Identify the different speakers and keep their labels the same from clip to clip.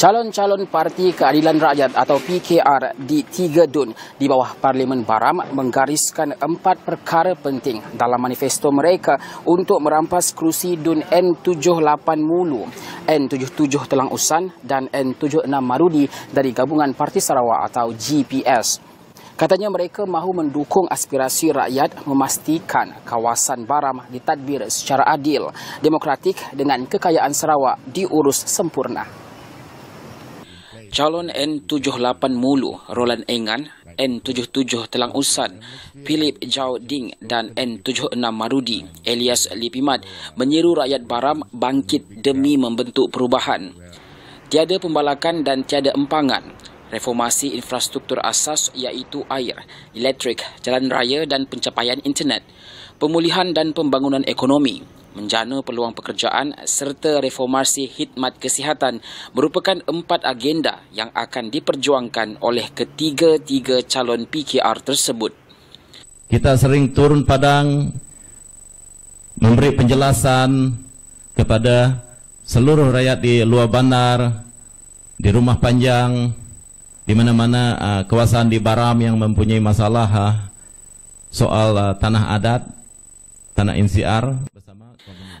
Speaker 1: Calon-calon Parti Keadilan Rakyat atau PKR di Tiga Dun di bawah Parlimen Baram menggariskan empat perkara penting dalam manifesto mereka untuk merampas kerusi Dun N78 Mulu, N77 Telang Usan dan N76 Marudi dari Gabungan Parti Sarawak atau GPS. Katanya mereka mahu mendukung aspirasi rakyat memastikan kawasan Baram ditadbir secara adil, demokratik dengan kekayaan Sarawak diurus sempurna calon N78 Mulu Roland Engan, N77 Telang Usan, Philip Jau Ding dan N76 Marudi Elias Lipimat menyeru rakyat Baram bangkit demi membentuk perubahan. Tiada pembalakan dan tiada empangan. Reformasi infrastruktur asas iaitu air, elektrik, jalan raya dan pencapaian internet. Pemulihan dan pembangunan ekonomi, menjana peluang pekerjaan serta reformasi khidmat kesihatan merupakan empat agenda yang akan diperjuangkan oleh ketiga-tiga calon PKR tersebut.
Speaker 2: Kita sering turun padang memberi penjelasan kepada seluruh rakyat di luar bandar, di rumah panjang, di mana-mana uh, kawasan di Baram yang mempunyai masalah uh, soal uh, tanah adat Tanah NCR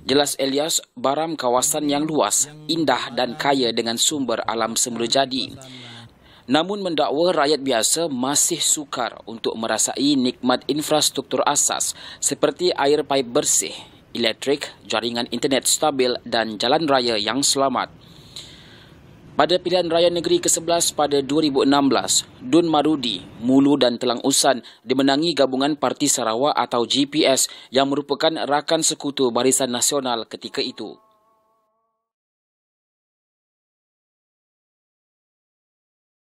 Speaker 1: Jelas Elias, Baram kawasan yang luas, indah dan kaya dengan sumber alam semula jadi. Namun mendakwa rakyat biasa masih sukar untuk merasai nikmat infrastruktur asas seperti air paip bersih, elektrik, jaringan internet stabil dan jalan raya yang selamat. Pada pilihan raya negeri ke-11 pada 2016, Dun Marudi, Mulu dan Telang Usan dimenangi gabungan Parti Sarawak atau GPS yang merupakan rakan sekutu Barisan Nasional ketika itu.